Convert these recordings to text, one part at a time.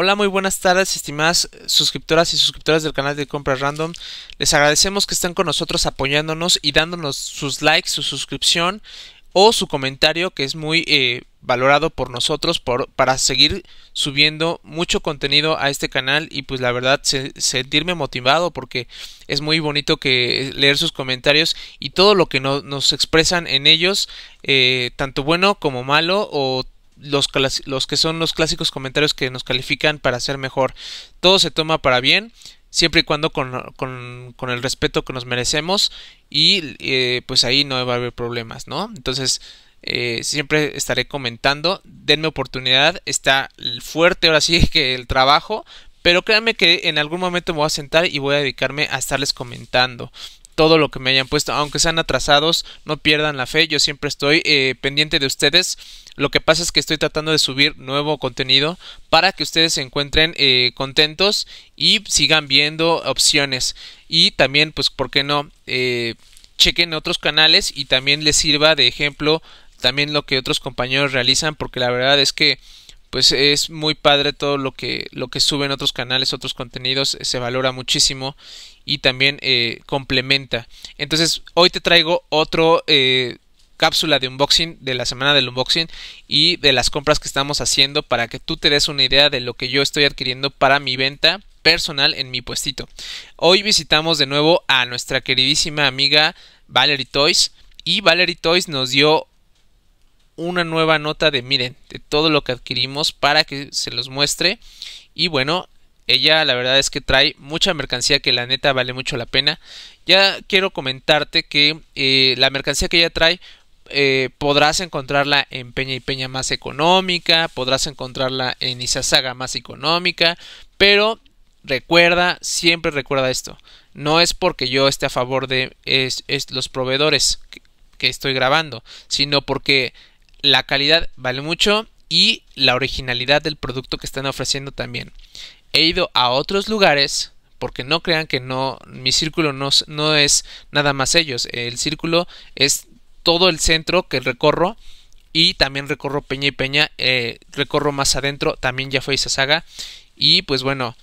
Hola, muy buenas tardes, estimadas suscriptoras y suscriptores del canal de Compras Random. Les agradecemos que estén con nosotros apoyándonos y dándonos sus likes, su suscripción o su comentario, que es muy eh, valorado por nosotros por, para seguir subiendo mucho contenido a este canal y pues la verdad sentirme motivado porque es muy bonito que leer sus comentarios y todo lo que nos expresan en ellos, eh, tanto bueno como malo o los, que son los clásicos comentarios que nos califican para ser mejor. Todo se toma para bien, siempre y cuando con, el respeto que nos merecemos y eh, pues ahí no va a haber problemas, ¿no? Entonces... Eh, siempre estaré comentando, denme oportunidad, está fuerte ahora sí que el trabajo, pero créanme que en algún momento me voy a sentar y voy a dedicarme a estarles comentando todo lo que me hayan puesto, aunque sean atrasados, no pierdan la fe, yo siempre estoy eh, pendiente de ustedes lo que pasa es que estoy tratando de subir nuevo contenido para que ustedes se encuentren eh, contentos y sigan viendo opciones. Y también, pues, ¿por qué no? Eh, chequen otros canales y también les sirva de ejemplo también lo que otros compañeros realizan porque la verdad es que pues es muy padre todo lo que lo que suben otros canales otros contenidos se valora muchísimo y también eh, complementa entonces hoy te traigo otro cápsula de unboxing de la semana del unboxing y de las compras que estamos haciendo para que tú te des una idea de lo que yo estoy adquiriendo para mi venta personal en mi puestito. Hoy visitamos de nuevo a nuestra queridísima amiga Valerie Toys y Valerie Toys nos dio una nueva nota de miren, de todo lo que adquirimos para que se los muestre y bueno, ella la verdad es que trae mucha mercancía que la neta vale mucho la pena. Ya quiero comentarte que eh, la mercancía que ella trae eh, podrás encontrarla en Peña y Peña más económica, podrás encontrarla en Isasaga más económica, pero recuerda, siempre recuerda esto, no es porque yo esté a favor de los proveedores que, estoy grabando, sino porque la calidad vale mucho y la originalidad del producto que están ofreciendo también. He ido a otros lugares porque no crean que no mi círculo no, es nada más ellos el círculo es todo el centro que recorro y también recorro Peña y Peña, eh, recorro más adentro, también ya fue esa saga y pues bueno,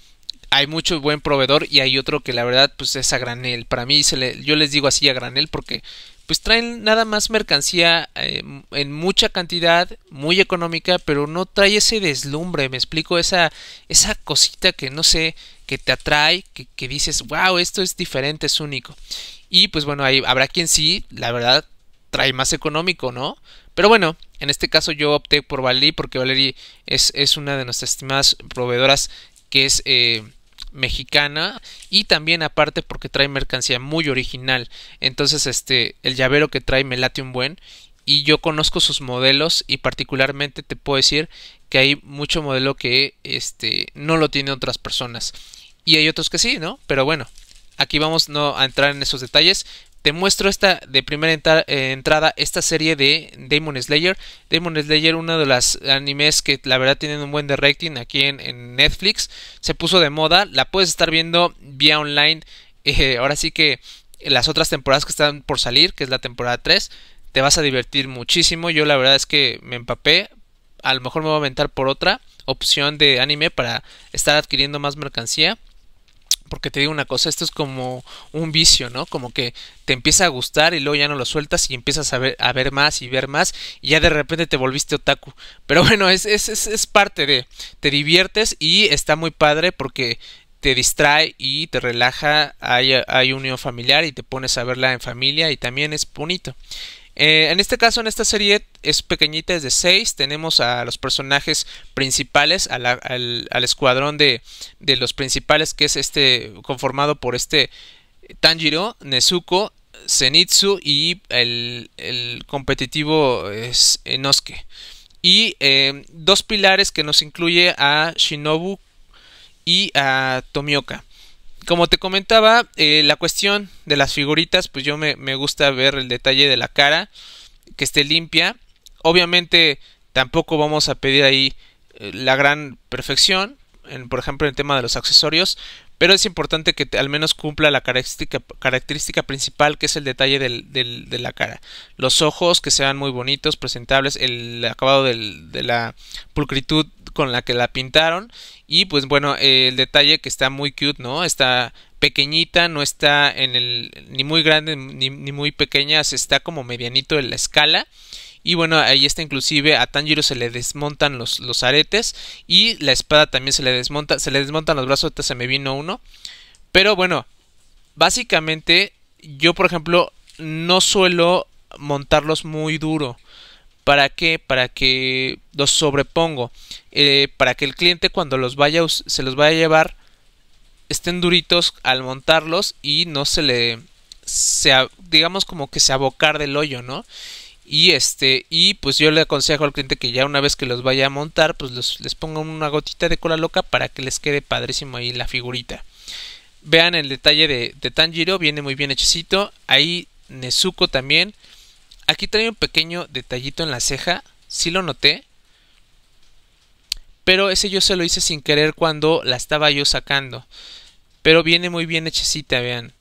hay mucho buen proveedor y hay otro que la verdad pues es a granel, para mí se le, yo les digo así a granel porque pues traen nada más mercancía eh, en mucha cantidad, muy económica, pero no trae ese deslumbre, me explico, esa, esa cosita que no sé, que te atrae, que, que dices, wow, esto es diferente, es único. Y pues bueno, ahí habrá quien sí, la verdad, trae más económico, ¿no? Pero bueno, en este caso yo opté por Valerie porque Valerie es, una de nuestras estimadas proveedoras que es eh, mexicana y también aparte porque trae mercancía muy original. Entonces este el llavero que trae me late un buen y yo conozco sus modelos y particularmente te puedo decir que hay mucho modelo que este no lo tienen otras personas y hay otros que sí, ¿no? Pero bueno, aquí vamos no a entrar en esos detalles, te muestro esta de primera eh, entrada esta serie de Demon Slayer. Demon Slayer, uno de las animes que la verdad tienen un buen de rating aquí en, Netflix. Se puso de moda, la puedes estar viendo vía online. Eh, ahora sí que las otras temporadas que están por salir, que es la temporada 3, te vas a divertir muchísimo. Yo la verdad es que me empapé. A lo mejor me voy a aventar por otra opción de anime para estar adquiriendo más mercancía. Porque te digo una cosa, esto es como un vicio, ¿no? Como que te empieza a gustar y luego ya no lo sueltas y empiezas a ver, a ver más y ver más y ya de repente te volviste otaku. Pero bueno, es, es, es, parte de... Te diviertes y está muy padre porque te distrae y te relaja, hay, hay, unión familiar y te pones a verla en familia y también es bonito. Eh, en este caso, en esta serie es pequeñita, es de 6. Tenemos a los personajes principales, al, escuadrón de, los principales, que es este conformado por este Tanjiro, Nezuko, Zenitsu y el, competitivo es Enosuke. Y eh, dos pilares que nos incluye a Shinobu y a Tomioka como te comentaba, eh, la cuestión de las figuritas, pues yo me, gusta ver el detalle de la cara, que esté limpia. Obviamente tampoco vamos a pedir ahí eh, la gran perfección, en, por ejemplo en el tema de los accesorios, pero es importante que al menos cumpla la característica, principal que es el detalle de la cara. Los ojos que sean muy bonitos, presentables, el acabado de la pulcritud con la que la pintaron y pues bueno, el detalle que está muy cute, ¿no? Está pequeñita, no está en el ni muy grande ni, ni muy pequeña, se está como medianito en la escala y bueno, ahí está inclusive a Tanjiro se le desmontan los, los aretes y la espada también se le desmonta, se le desmontan los brazos, se me vino uno. Pero bueno, básicamente yo por ejemplo no suelo montarlos muy duro. ¿Para qué? Para que los sobrepongo. Eh, para que el cliente cuando los vaya, se los vaya a llevar estén duritos al montarlos y no se le... digamos como que se abocar del hoyo, ¿no? Y este, y pues yo le aconsejo al cliente que ya una vez que los vaya a montar, pues les ponga una gotita de cola loca para que les quede padrísimo ahí la figurita. Vean el detalle de, de Tanjiro, viene muy bien hechecito. Ahí Nezuko también. Aquí trae un pequeño detallito en la ceja, sí lo noté. Pero ese yo se lo hice sin querer cuando la estaba yo sacando. Pero viene muy bien hechecita, vean.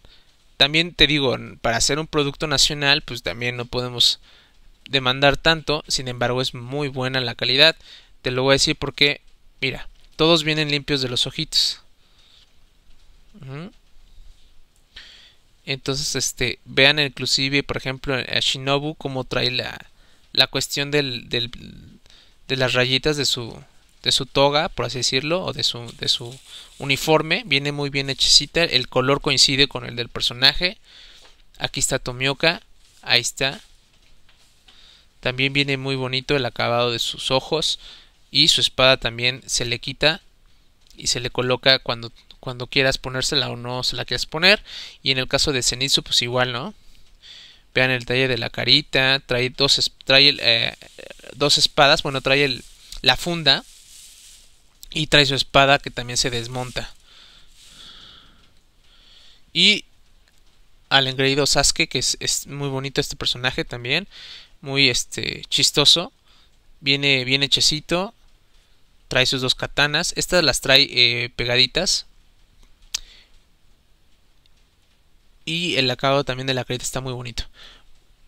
También te digo, para hacer un producto nacional, pues también no podemos demandar tanto, sin embargo es muy buena la calidad. Te lo voy a decir porque, mira, todos vienen limpios de los ojitos. Entonces, este, vean inclusive, por ejemplo, a Shinobu como trae la, la cuestión del, de las rayitas de su, de su toga, por así decirlo, o de su, de su uniforme. Viene muy bien hechicita, el color coincide con el del personaje. Aquí está Tomioka, ahí está. También viene muy bonito el acabado de sus ojos y su espada también se le quita y se le coloca cuando, cuando quieras ponérsela o no se la quieras poner. Y en el caso de Zenitsu pues igual, ¿no? Vean el talle de la carita, trae dos, trae, eh, dos espadas, bueno, trae el, la funda y trae su espada que también se desmonta. Y al engreído Sasuke, que es, muy bonito este personaje también muy este chistoso. Viene bien hechecito. Trae sus dos katanas. Estas las trae eh, pegaditas. Y el acabado también de la creta está muy bonito.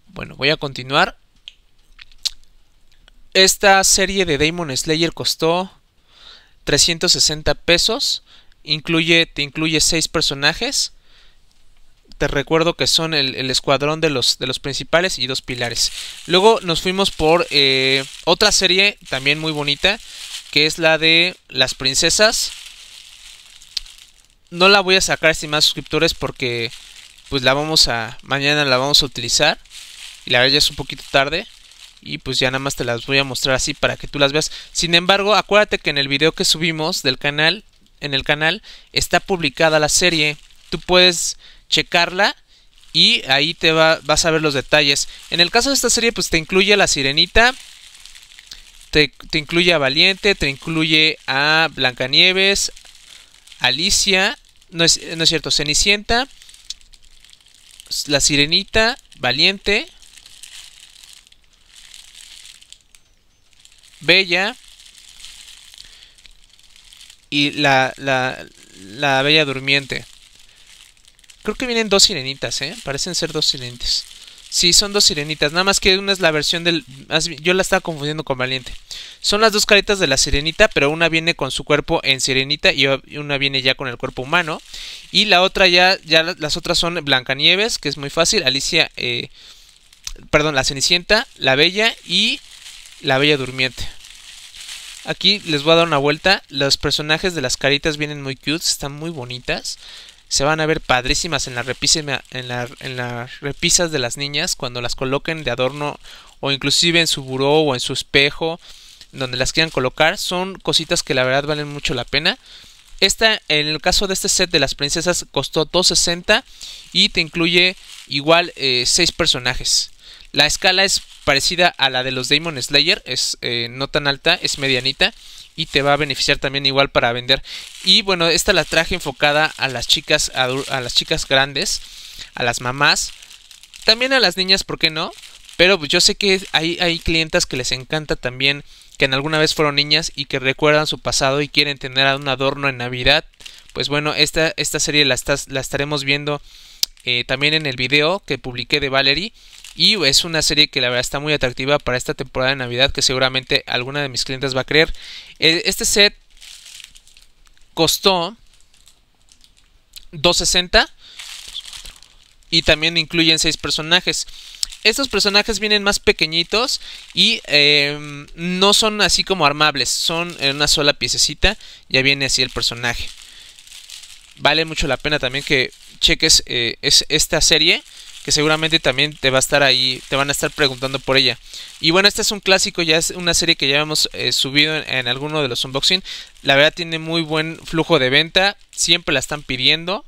Bueno, voy a continuar. Esta serie de Demon Slayer costó 360 pesos. Incluye, te incluye 6 personajes te recuerdo que son el, escuadrón de los, de los principales y dos pilares. Luego nos fuimos por eh, otra serie también muy bonita, que es la de las princesas. No la voy a sacar, estimados suscriptores, porque pues la vamos a, mañana la vamos a utilizar. Y la verdad ya es un poquito tarde. Y pues ya nada más te las voy a mostrar así para que tú las veas. Sin embargo, acuérdate que en el video que subimos del canal, en el canal, está publicada la serie. Tú puedes checarla y ahí te va, vas a ver los detalles. En el caso de esta serie, pues te incluye a la sirenita, te, incluye a Valiente, te incluye a Blancanieves, Alicia, no es, no es cierto, Cenicienta, la sirenita, Valiente, Bella y la, la, la Bella Durmiente. Creo que vienen dos sirenitas, ¿eh? Parecen ser dos sirenitas. Sí, son dos sirenitas. Nada más que una es la versión del... Yo la estaba confundiendo con Valiente. Son las dos caritas de la sirenita, pero una viene con su cuerpo en sirenita y una viene ya con el cuerpo humano. Y la otra ya... ya las otras son Blancanieves, que es muy fácil. Alicia... Eh, perdón, la Cenicienta, la Bella y la Bella Durmiente. Aquí les voy a dar una vuelta. Los personajes de las caritas vienen muy cute, están muy bonitas se van a ver padrísimas en, la en, las repisas de las niñas cuando las coloquen de adorno o inclusive en su buró o en su espejo donde las quieran colocar. Son cositas que la verdad valen mucho la pena. Esta, en el caso de este set de las princesas, costó 2.60 y te incluye igual 6 eh, personajes. La escala es parecida a la de los Demon Slayer, es eh, no tan alta, es medianita y te va a beneficiar también igual para vender. Y bueno, esta la traje enfocada a las chicas a las chicas grandes, a las mamás, también a las niñas, ¿por qué no? Pero pues yo sé que hay, hay clientas que les encanta también que en alguna vez fueron niñas y que recuerdan su pasado y quieren tener un adorno en Navidad. Pues bueno, esta, esta serie la, estás, la estaremos viendo eh, también en el video que publiqué de Valerie. Y es una serie que la verdad está muy atractiva para esta temporada de Navidad que seguramente alguna de mis clientes va a creer. Eh, este set costó 260 y también incluyen 6 personajes. Estos personajes vienen más pequeñitos y em, no son así como armables, son en una sola piececita, ya viene así el personaje. Vale mucho la pena también que cheques eh, es esta serie que seguramente también te va a estar ahí, te van a estar preguntando por ella. Y bueno, este es un clásico, ya es una serie que ya hemos eh, subido en, alguno de los unboxing. La verdad tiene muy buen flujo de venta, siempre la están pidiendo.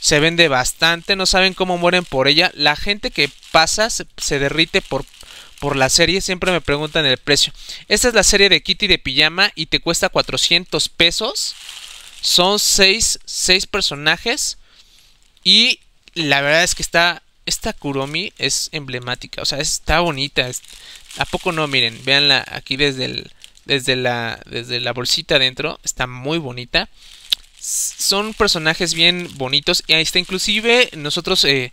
Se vende bastante, no saben cómo mueren por ella. La gente que pasa se, derrite por, por la serie, siempre me preguntan el precio. Esta es la serie de Kitty de pijama y te cuesta 400 pesos. Son 6 personajes. Y la verdad es que está esta Kuromi es emblemática, o sea, está bonita. a poco no, miren, veanla aquí desde el desde la desde la bolsita adentro, está muy bonita. Son personajes bien bonitos y ahí está inclusive nosotros eh,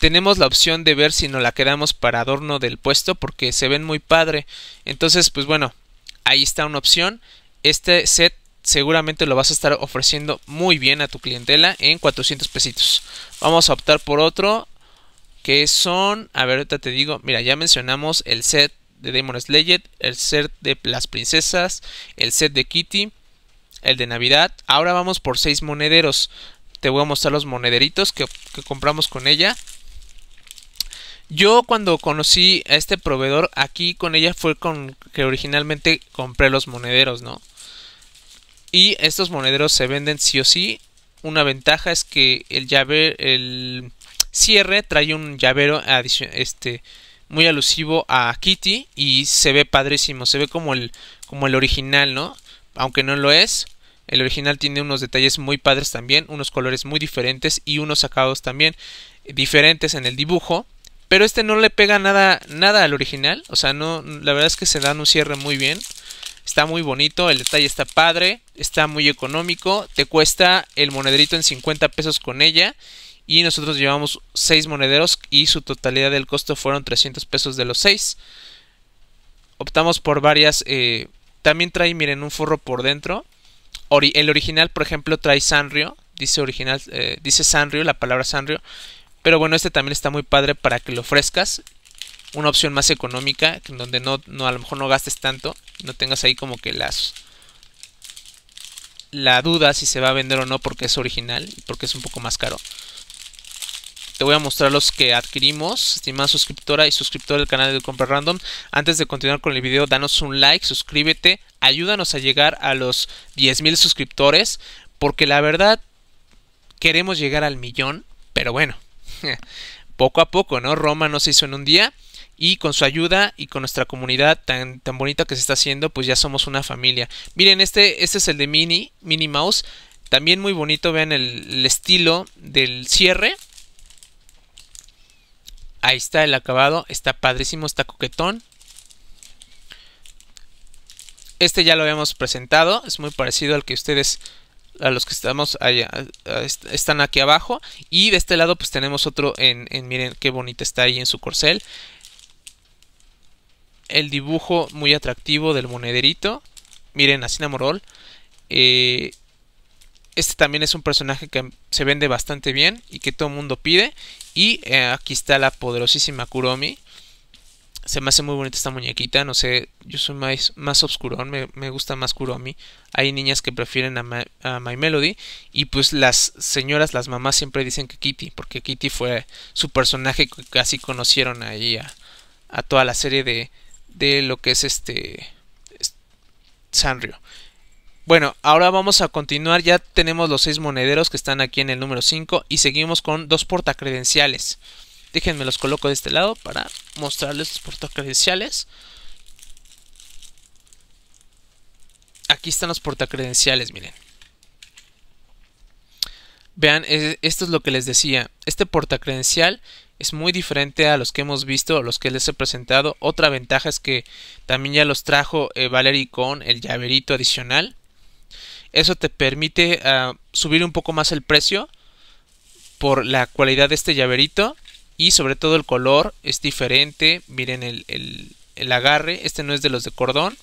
tenemos la opción de ver si nos la quedamos para adorno del puesto porque se ven muy padre. Entonces, pues bueno, ahí está una opción. Este set seguramente lo vas a estar ofreciendo muy bien a tu clientela en 400 pesitos. Vamos a optar por otro que son, a ver, ahorita te digo, mira, ya mencionamos el set de Demon Slayer, el set de las princesas, el set de Kitty, el de Navidad. Ahora vamos por 6 monederos. Te voy a mostrar los monederitos que, que compramos con ella. Yo cuando conocí a este proveedor aquí con ella fue con que originalmente compré los monederos, ¿no? Y estos monederos se venden sí o sí. Una ventaja es que el llave, el cierre trae un llavero este, muy alusivo a Kitty y se ve padrísimo, se ve como el, como el original, ¿no? Aunque no lo es, el original tiene unos detalles muy padres también, unos colores muy diferentes y unos acabados también diferentes en el dibujo. Pero este no le pega nada, nada al original, o sea, no, la verdad es que se dan un cierre muy bien está muy bonito, el detalle está padre, está muy económico, te cuesta el monedrito en 50 pesos con ella y nosotros llevamos 6 monederos y su totalidad del costo fueron 300 pesos de los 6. Optamos por varias, eh, también trae, miren, un forro por dentro. el original, por ejemplo, trae Sanrio, dice original, eh, dice Sanrio, la palabra Sanrio. Pero bueno, este también está muy padre para que lo ofrezcas una opción más económica, en donde no, no, a lo mejor no gastes tanto, no tengas ahí como que las la duda si se va a vender o no porque es original y porque es un poco más caro. Te voy a mostrar los que adquirimos, estimada suscriptora y suscriptor del canal de Compra Random. Antes de continuar con el video, danos un like, suscríbete, ayúdanos a llegar a los 10.000 suscriptores, porque la verdad queremos llegar al millón, pero bueno, poco a poco, ¿no? Roma no se hizo en un día y con su ayuda y con nuestra comunidad tan, tan bonita que se está haciendo, pues ya somos una familia. Miren, este, este es el de Mini, Mini Mouse, también muy bonito, vean el, estilo del cierre. Ahí está el acabado, está padrísimo, está coquetón. Este ya lo habíamos presentado, es muy parecido al que ustedes a los que estamos allá, están aquí abajo y de este lado pues tenemos otro en, miren qué bonito está ahí en su corcel el dibujo muy atractivo del monederito. Miren, así Morol. Eh, este también es un personaje que se vende bastante bien y que todo el mundo pide. Y eh, aquí está la poderosísima Kuromi. Se me hace muy bonita esta muñequita. No sé, yo soy más, más obscurón, me, gusta más Kuromi. Hay niñas que prefieren a My, Melody. Y pues las señoras, las mamás siempre dicen que Kitty, porque Kitty fue su personaje que casi conocieron ahí a, a toda la serie de, de lo que es este Sanrio. Bueno, ahora vamos a continuar. Ya tenemos los seis monederos que están aquí en el número 5 y seguimos con dos portacredenciales. Déjenme los coloco de este lado para mostrarles los portacredenciales. Aquí están los portacredenciales, miren. Vean, esto es lo que les decía. Este portacredencial es muy diferente a los que hemos visto, los que les he presentado. Otra ventaja es que también ya los trajo eh, Valery con el llaverito adicional. Eso te permite ah, subir un poco más el precio por la cualidad de este llaverito y sobre todo el color es diferente. Miren el, el agarre, este no es de los de cordón.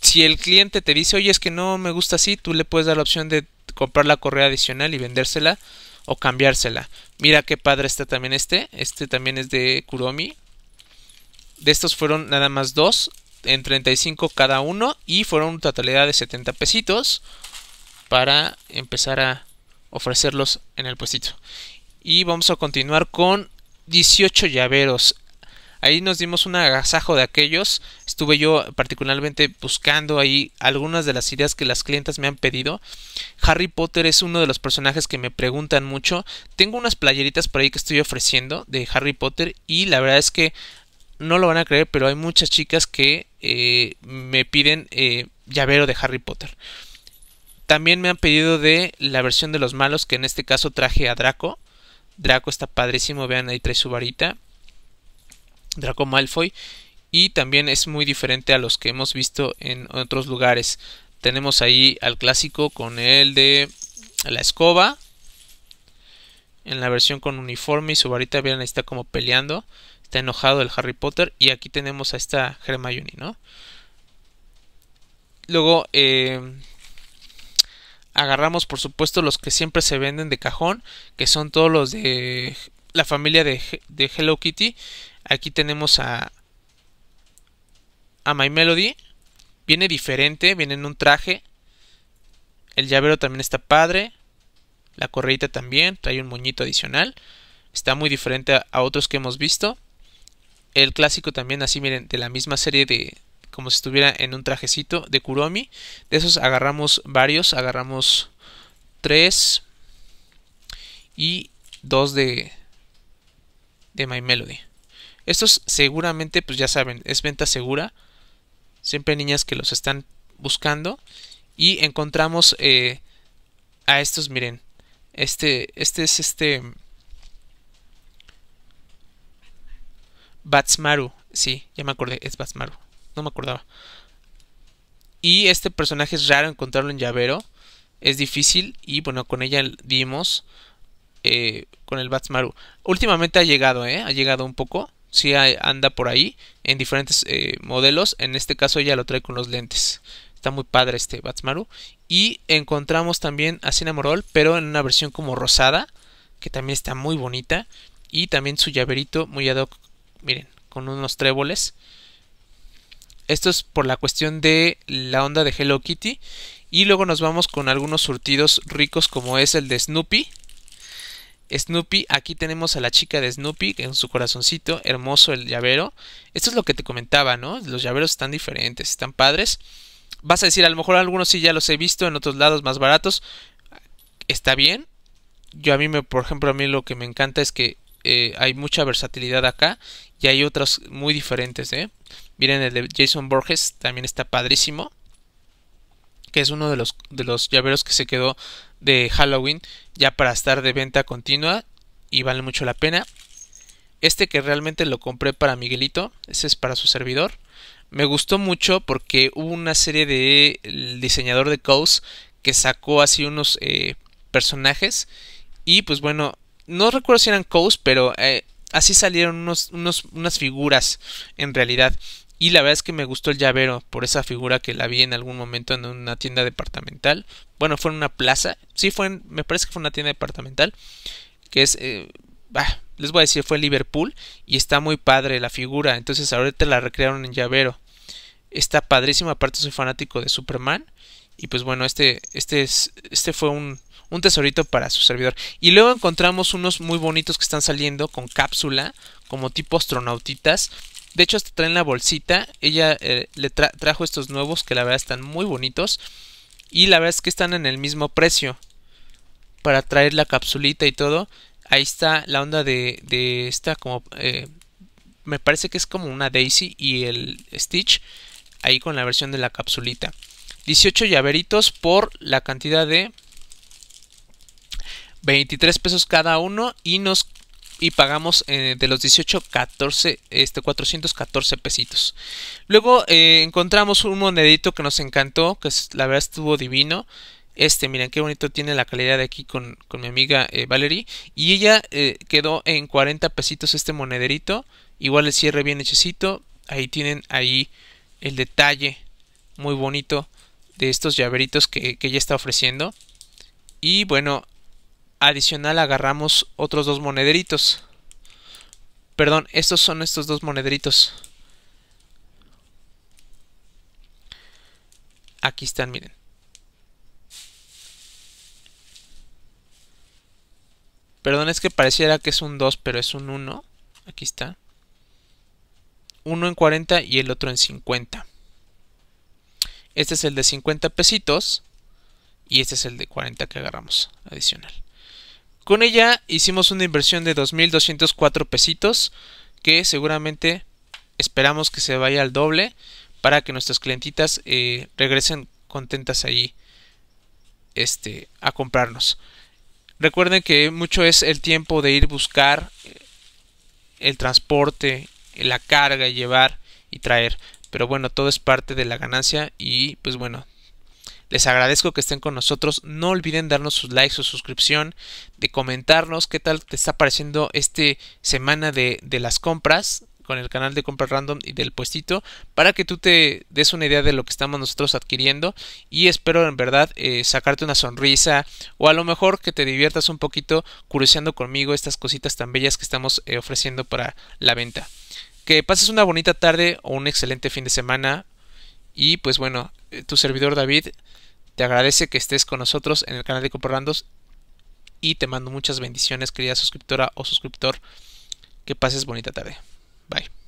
Si el cliente te dice, oye, es que no me gusta así, tú le puedes dar la opción de comprar la correa adicional y vendérsela o cambiársela. Mira qué padre está también este. Este también es de Kuromi. De estos fueron nada más dos. En 35 cada uno. Y fueron una totalidad de 70 pesitos. Para empezar a ofrecerlos en el puestito. Y vamos a continuar con 18 llaveros. Ahí nos dimos un agasajo de aquellos. Estuve yo particularmente buscando ahí algunas de las ideas que las clientas me han pedido. Harry Potter es uno de los personajes que me preguntan mucho. Tengo unas playeritas por ahí que estoy ofreciendo de Harry Potter y la verdad es que no lo van a creer, pero hay muchas chicas que eh, me piden eh, llavero de Harry Potter. También me han pedido de la versión de los malos, que en este caso traje a Draco. Draco está padrísimo, vean ahí trae su varita. Draco Malfoy y también es muy diferente a los que hemos visto en otros lugares. Tenemos ahí al clásico con el de la escoba. En la versión con uniforme y su varita bien está como peleando. Está enojado el Harry Potter. Y aquí tenemos a esta Hermione, ¿no? Luego eh, agarramos, por supuesto, los que siempre se venden de cajón. Que son todos los de la familia de, de Hello Kitty Aquí tenemos a, a My Melody. Viene diferente, viene en un traje. El llavero también está padre. La correita también, trae un moñito adicional. Está muy diferente a, otros que hemos visto. El clásico también, así miren, de la misma serie de, como si estuviera en un trajecito de Kuromi. De esos agarramos varios, agarramos tres y dos de, de My Melody. Estos seguramente, pues ya saben, es venta segura. Siempre hay niñas que los están buscando. Y encontramos eh, a estos, miren. Este, este es este... Batsmaru. Sí, ya me acordé, es Batsmaru. No me acordaba. Y este personaje es raro encontrarlo en llavero. Es difícil y bueno, con ella dimos eh, con el Batsmaru. Últimamente ha llegado, ¿eh? Ha llegado un poco. Si anda por ahí en diferentes eh, modelos. En este caso ya lo trae con los lentes. Está muy padre este Batsmaru. Y encontramos también a Cinnamorol, pero en una versión como rosada, que también está muy bonita. Y también su llaverito muy ad hoc, miren, con unos tréboles. Esto es por la cuestión de la onda de Hello Kitty. Y luego nos vamos con algunos surtidos ricos como es el de Snoopy, Snoopy, aquí tenemos a la chica de Snoopy en su corazoncito, hermoso el llavero. Esto es lo que te comentaba, ¿no? Los llaveros están diferentes, están padres. Vas a decir, a lo mejor algunos sí ya los he visto en otros lados más baratos. Está bien. Yo a mí, me, por ejemplo, a mí lo que me encanta es que eh, hay mucha versatilidad acá y hay otros muy diferentes, ¿eh? Miren, el de Jason Borges también está padrísimo. Que es uno de los, de los llaveros que se quedó de Halloween ya para estar de venta continua y vale mucho la pena. Este que realmente lo compré para Miguelito, ese es para su servidor. Me gustó mucho porque hubo una serie de diseñador de Coast que sacó así unos eh, personajes y pues bueno, no recuerdo si eran cos pero eh, así salieron unos, unos, unas figuras en realidad. Y la verdad es que me gustó el llavero por esa figura que la vi en algún momento en una tienda departamental. Bueno, fue en una plaza. Sí, fue me parece que fue una tienda departamental. Que es... Eh, les voy a decir, fue Liverpool. Y está muy padre la figura. Entonces ahorita la recrearon en llavero. Está padrísima. Aparte soy fanático de Superman. Y pues bueno, este, este, es, este fue un, un tesorito para su servidor. Y luego encontramos unos muy bonitos que están saliendo con cápsula, como tipo astronautitas, de hecho, hasta traen la bolsita. Ella eh, le trajo estos nuevos que la verdad están muy bonitos. Y la verdad es que están en el mismo precio. Para traer la capsulita y todo. Ahí está la onda de, de esta como... Eh, me parece que es como una Daisy y el Stitch. Ahí con la versión de la capsulita. 18 llaveritos por la cantidad de 23 pesos cada uno y nos y pagamos eh, de los 18 14 este 414 pesitos luego eh, encontramos un monedito que nos encantó que la verdad estuvo divino este miren qué bonito tiene la calidad de aquí con, mi amiga eh, Valerie y ella quedó en 40 pesitos este monederito igual el cierre bien hechecito ahí tienen ahí el detalle muy bonito de estos llaveritos que, que ella está ofreciendo y bueno adicional agarramos otros dos monederitos. Perdón, estos son estos dos monederitos. Aquí están, miren. Perdón, es que pareciera que es un 2, pero es un 1. Aquí está. Uno en 40 y el otro en 50. Este es el de 50 pesitos. Y este es el de 40 que agarramos adicional. Con ella hicimos una inversión de 2.204 pesitos que seguramente esperamos que se vaya al doble para que nuestras clientitas eh, regresen contentas ahí este, a comprarnos. Recuerden que mucho es el tiempo de ir buscar eh, el transporte, la carga, llevar y traer. Pero bueno, todo es parte de la ganancia y pues bueno, les agradezco que estén con nosotros. No olviden darnos sus likes, o suscripción, de comentarnos qué tal te está pareciendo este semana de, las compras con el canal de compras random y del puestito para que tú te des una idea de lo que estamos nosotros adquiriendo y espero en verdad eh, sacarte una sonrisa o a lo mejor que te diviertas un poquito curioseando conmigo estas cositas tan bellas que estamos eh, ofreciendo para la venta. Que pases una bonita tarde o un excelente fin de semana y pues bueno, eh, tu servidor David agradece que estés con nosotros en el canal de Coporrandos y te mando muchas bendiciones, querida suscriptora o suscriptor. Que pases bonita tarde. Bye.